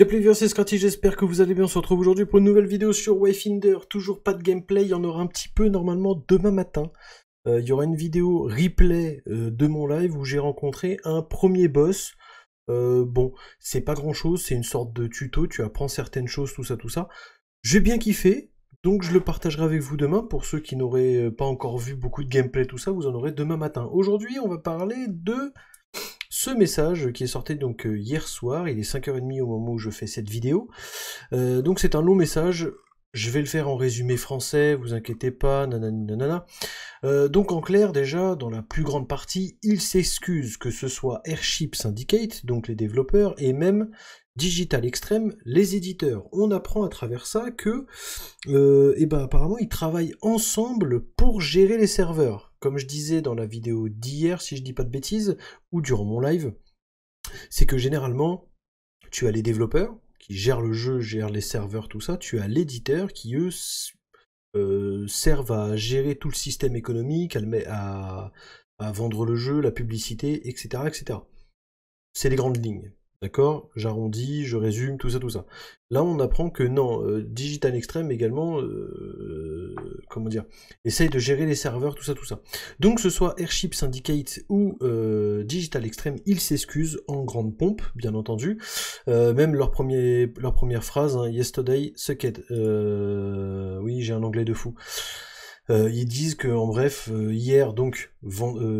Y'a plus c'est Scratty, j'espère que vous allez bien, on se retrouve aujourd'hui pour une nouvelle vidéo sur Wayfinder, toujours pas de gameplay, il y en aura un petit peu normalement demain matin. Euh, il y aura une vidéo replay euh, de mon live où j'ai rencontré un premier boss. Euh, bon, c'est pas grand chose, c'est une sorte de tuto, tu apprends certaines choses, tout ça, tout ça. J'ai bien kiffé, donc je le partagerai avec vous demain, pour ceux qui n'auraient pas encore vu beaucoup de gameplay, tout ça, vous en aurez demain matin. Aujourd'hui on va parler de ce message qui est sorti donc euh, hier soir, il est 5h30 au moment où je fais cette vidéo. Euh, donc c'est un long message, je vais le faire en résumé français, vous inquiétez pas, nanana. Euh, donc en clair déjà, dans la plus grande partie, il s'excuse que ce soit Airship Syndicate, donc les développeurs, et même Digital Extreme, les éditeurs. On apprend à travers ça que, eh ben apparemment, ils travaillent ensemble pour gérer les serveurs comme je disais dans la vidéo d'hier, si je dis pas de bêtises, ou durant mon live, c'est que généralement, tu as les développeurs qui gèrent le jeu, gèrent les serveurs, tout ça, tu as l'éditeur qui, eux, euh, servent à gérer tout le système économique, à, à, vendre le jeu, la publicité, etc. etc. C'est les grandes lignes. D'accord J'arrondis, je résume, tout ça, tout ça. Là, on apprend que non, euh, Digital Extreme également, euh, comment dire, essaye de gérer les serveurs, tout ça, tout ça. Donc, ce soit Airship Syndicate ou euh, Digital Extreme, ils s'excusent en grande pompe, bien entendu. même leur, premier, leur première phrase, hein, Yesterday Sucked. oui, j'ai un anglais de fou. ils disent que en bref, hier donc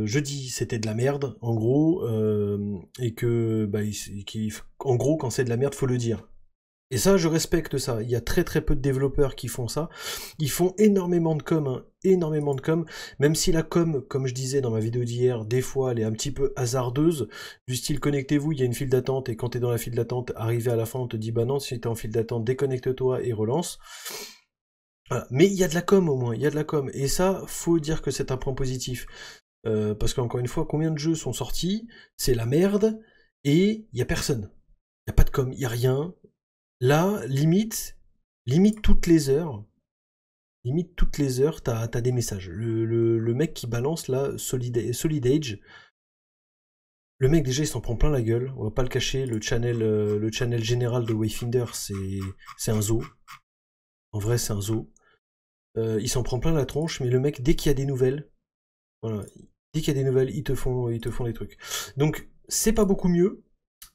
jeudi c'était de la merde. En gros, et que, bah, en gros, quand c'est de la merde, faut le dire. Et ça, je respecte ça. Il y a très très peu de développeurs qui font ça. Ils font énormément de com, hein. énormément de com. Même si la com, comme je disais dans ma vidéo d'hier, des fois elle est un petit peu hasardeuse, du style connectez-vous, il y a une file d'attente, et quand t'es dans la file d'attente, arrivé à la fin, on te dit bah non, si t'es en file d'attente, déconnecte-toi et relance. Mais il y a de la com au moins, il y a de la com. Et ça, faut dire que c'est un point positif. Euh, parce qu'encore une fois, combien de jeux sont sortis C'est la merde et il n'y a personne. Il n'y a pas de com, il y a rien. Là, limite, limite toutes les heures, limite toutes les heures, t'as as des messages. Le, mec qui balance là, Solid, Solid le mec déjà il s'en prend plein la gueule, on va pas le cacher, le channel, euh, le channel général de Wayfinder c'est un zoo. En vrai c'est un zoo. Euh, il s'en prend plein la tronche, mais le mec dès qu'il y a des nouvelles, voilà. Dès qu'il y a des nouvelles, ils te font, ils te font des trucs. Donc, c'est pas beaucoup mieux.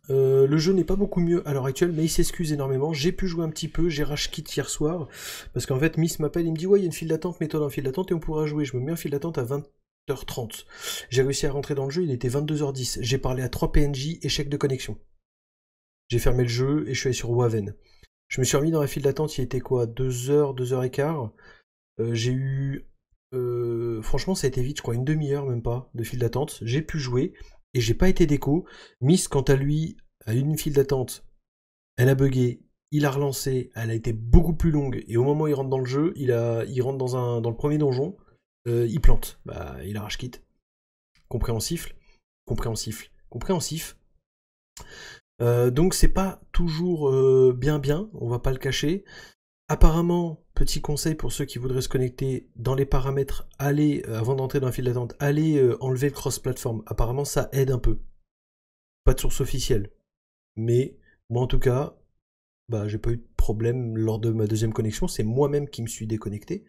Euh, le jeu n'est pas beaucoup mieux à l'heure actuelle, mais il s'excuse énormément. J'ai pu jouer un petit peu, j'ai rage quit hier soir, parce qu'en fait, Miss m'appelle, il me dit Ouais, il y a une file d'attente, mets-toi dans la file d'attente et on pourra jouer. Je me mets en file d'attente à 20 h 30 J'ai réussi à rentrer dans le jeu, il était 22h10. J'ai parlé à 3 PNJ, échec de connexion. J'ai fermé le jeu et je suis allé sur Waven. Je me suis remis dans la file d'attente, il était quoi 2h, euh, 2h15. j'ai eu euh, franchement, ça a été vite, je crois, une demi-heure même pas de file d'attente. J'ai pu jouer et j'ai pas été déco. Miss, quant à lui, a eu une file d'attente. Elle a bugué, il a relancé, elle a été beaucoup plus longue. Et au moment où il rentre dans le jeu, il, a, il rentre dans, un, dans le premier donjon, euh, il plante. Bah, il arrache quitte. Compréhensif, compréhensif, compréhensif. Euh, donc c'est pas toujours bien bien, on va pas le cacher. Apparemment, petit conseil pour ceux qui voudraient se connecter dans les paramètres, allez, euh, avant d'entrer dans un fil d'attente, allez euh, enlever le cross-platform. Apparemment, ça aide un peu. Pas de source officielle. Mais moi, en tout cas, bah, j'ai pas eu de problème lors de ma deuxième connexion. C'est moi-même qui me suis déconnecté.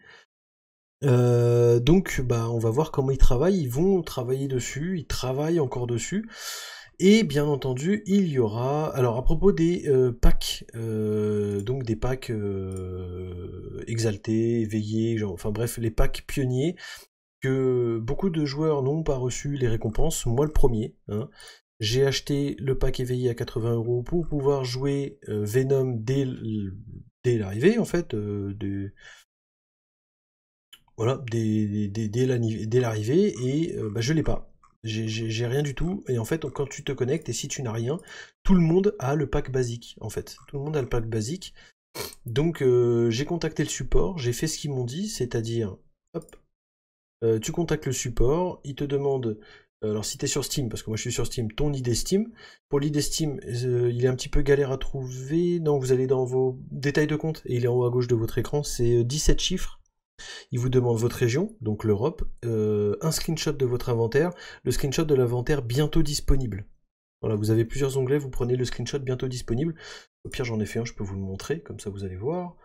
Euh, donc, bah, on va voir comment ils travaillent. Ils vont travailler dessus, ils travaillent encore dessus. Et bien entendu, il y aura. Alors à propos des euh, packs, euh, donc des packs euh, exaltés, éveillés, enfin bref, les packs pionniers, que beaucoup de joueurs n'ont pas reçu les récompenses, moi le premier. Hein. J'ai acheté le pack éveillé à 80 euros pour pouvoir jouer Venom dès, l'arrivée, en fait, voilà, dès, l'arrivée, et je ne bah, je l'ai pas. J'ai rien du tout. Et en fait, quand tu te connectes et si tu n'as rien, tout le monde a le pack basique. En fait, tout le monde a le pack basique. Donc, euh, j'ai contacté le support, j'ai fait ce qu'ils m'ont dit, c'est-à-dire, hop, euh, tu contactes le support, il te demande, euh, alors si tu es sur Steam, parce que moi je suis sur Steam, ton ID Steam. Pour l'ID Steam, il est un petit peu galère à trouver. donc vous allez dans vos détails de compte, et il est en haut à gauche de votre écran, c'est 17 chiffres. Il vous demande votre région, donc l'Europe, euh, un screenshot de votre inventaire, le screenshot de l'inventaire bientôt disponible. Voilà, vous avez plusieurs onglets, vous prenez le screenshot bientôt disponible. Au pire, j'en ai fait un, je peux vous le montrer, comme ça vous allez voir.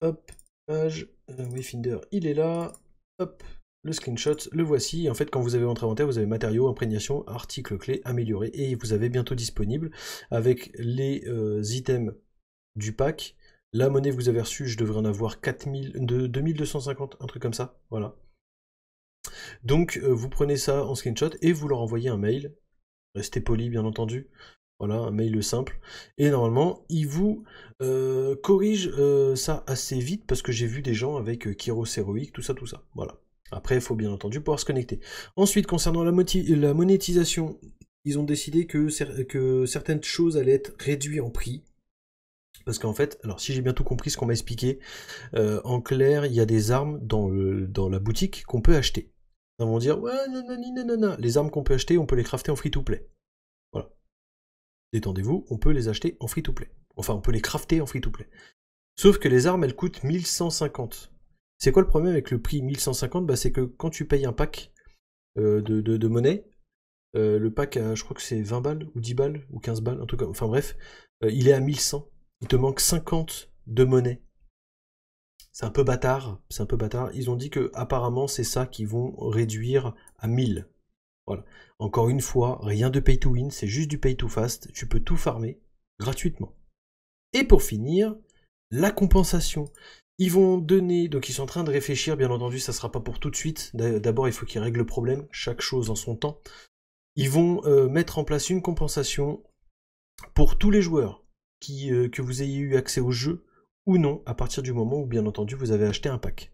Hop, page, euh, il est là. Hop, le screenshot, le voici. En fait, quand vous avez votre inventaire, vous avez matériaux, imprégnation, articles clés, améliorés, et vous avez bientôt disponible avec les euh, items du pack la monnaie que vous avez reçue, je devrais en avoir 2250, un truc comme ça. Voilà. Donc euh, vous prenez ça en screenshot et vous leur envoyez un mail. Restez poli, bien entendu. Voilà, un mail simple. Et normalement, ils vous euh, corrigent euh, ça assez vite parce que j'ai vu des gens avec Kyros Heroic, tout ça, tout ça. Voilà. Après, il faut bien entendu pouvoir se connecter. Ensuite, concernant la, monétisation, ils ont décidé que certaines choses allaient être réduites en prix. Parce qu'en fait, alors si j'ai bien tout compris ce qu'on m'a expliqué, euh, en clair, il y a des armes dans, le, dans la boutique qu'on peut acheter. Ils vont dire, ouais, non, nanana les armes qu'on peut acheter, on peut les crafter en free-to-play. Voilà. Détendez-vous, on peut les acheter en free-to-play. Enfin, on peut les crafter en free-to-play. Sauf que les armes, elles coûtent 1150. C'est quoi le problème avec le prix 1150 bah, C'est que quand tu payes un pack euh, de, de, monnaie, euh, le pack, je crois que c'est 20 balles, ou 10 balles, ou 15 balles, en tout cas, enfin bref, il est à 1100 il te manque 50 de monnaie. C'est un peu bâtard, c'est un peu bâtard. Ils ont dit que apparemment c'est ça qu'ils vont réduire à 1000. Voilà. Encore une fois, rien de pay to win, c'est juste du pay to fast, tu peux tout farmer gratuitement. Et pour finir, la compensation. Ils vont donner, donc ils sont en train de réfléchir, bien entendu, ça ne sera pas pour tout de suite. D'abord, il faut qu'ils règlent le problème, chaque chose en son temps. Ils vont euh, mettre en place une compensation pour tous les joueurs. Euh, que vous ayez eu accès au jeu ou non à partir du moment où bien entendu vous avez acheté un pack.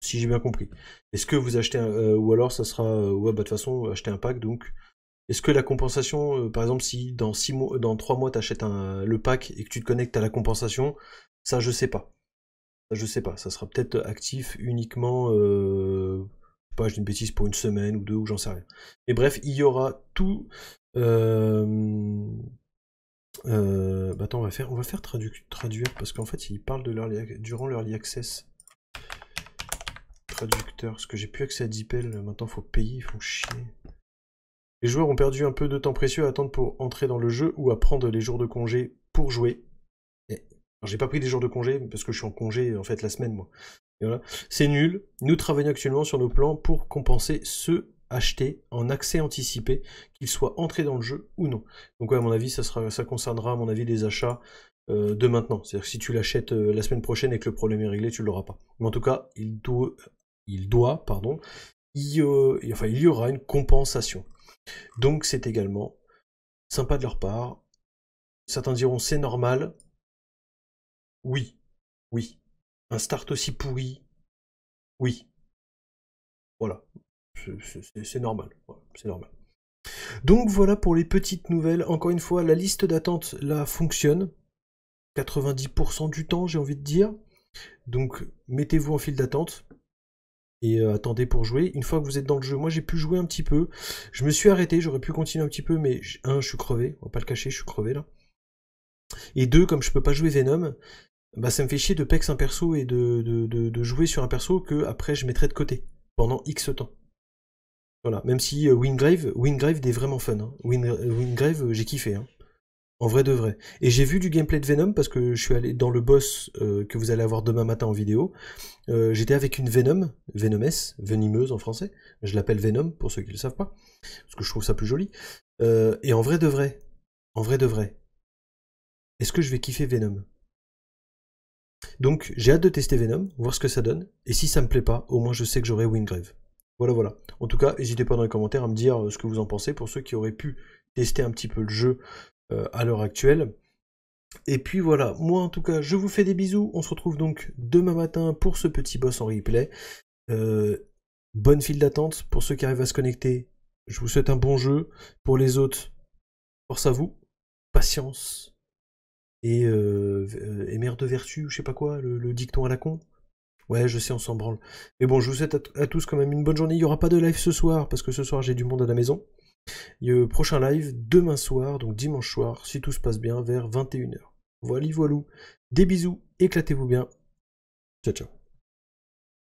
Si j'ai bien compris. Est-ce que vous achetez un, euh, ou alors ça sera euh, ouais bah de toute façon acheter un pack donc est-ce que la compensation par exemple si dans six mois dans trois mois t'achètes un le pack et que tu te connectes à la compensation ça je sais pas. Ça, je sais pas, ça sera peut-être actif uniquement pas, je dis une bêtise, pour une semaine ou deux, ou j'en sais rien. Mais bref, il y aura tout, euh, bah attends, on va faire, on va faire traduire parce qu'en fait, ils parlent de leur durant l'early access. Traducteur, parce que j'ai plus accès à Dipel, maintenant faut payer, il faut chier. Les joueurs ont perdu un peu de temps précieux à attendre pour entrer dans le jeu ou à prendre les jours de congé pour jouer. J'ai pas pris des jours de congé parce que je suis en congé en fait la semaine moi. C'est nul. Nous travaillons actuellement sur nos plans pour compenser ce acheter en accès anticipé, qu'il soit entré dans le jeu ou non. Donc à mon avis, ça, concernera à mon avis les achats euh, de maintenant. C'est-à-dire que si tu l'achètes euh, la semaine prochaine et que le problème est réglé, tu l'auras pas. Mais en tout cas, il doit, il doit pardon, il, euh, enfin, il y aura une compensation. Donc c'est également sympa de leur part. Certains diront c'est normal. Oui, oui. Un start aussi pourri. Oui. Voilà c'est normal. C'est normal. Donc voilà pour les petites nouvelles. Encore une fois, la liste d'attente là fonctionne. 90% du temps, j'ai envie de dire. Donc mettez-vous en file d'attente et euh, attendez pour jouer. Une fois que vous êtes dans le jeu, moi j'ai pu jouer un petit peu. Je me suis arrêté, j'aurais pu continuer un petit peu, mais un, je suis crevé, on va pas le cacher, je suis crevé là. Et deux, comme je peux pas jouer Venom, bah ça me fait chier de pex un perso et de, de jouer sur un perso que après je mettrai de côté pendant X temps. Voilà, même si euh, Wingrave, Wingrave est vraiment fun. Hein. Euh, Wingrave, euh, j'ai kiffé. Hein. En vrai de vrai. Et j'ai vu du gameplay de Venom parce que je suis allé dans le boss que vous allez avoir demain matin en vidéo. J'étais avec une Venom, Venomesse, venimeuse en français. Je l'appelle Venom pour ceux qui ne le savent pas, parce que je trouve ça plus joli. et en vrai de vrai, en vrai de vrai, est-ce que je vais kiffer Venom Donc j'ai hâte de tester Venom, voir ce que ça donne. Et si ça me plaît pas, au moins je sais que j'aurai Wingrave. Voilà, voilà. En tout cas, n'hésitez pas dans les commentaires à me dire euh, ce que vous en pensez pour ceux qui auraient pu tester un petit peu le jeu euh, à l'heure actuelle. Et puis voilà, moi en tout cas, je vous fais des bisous. On se retrouve donc demain matin pour ce petit boss en replay. Euh, bonne file d'attente pour ceux qui arrivent à se connecter. Je vous souhaite un bon jeu. Pour les autres, force à vous, patience et, mère de vertu, je sais pas quoi, le dicton à la con. Ouais, je sais, on s'en branle. Mais bon, je vous souhaite à, tous quand même une bonne journée. Il n'y aura pas de live ce soir, parce que ce soir j'ai du monde à la maison. Euh, prochain live demain soir, donc dimanche soir, si tout se passe bien, vers 21h. Voilà, voilou. Des bisous, éclatez-vous bien. Ciao, ciao.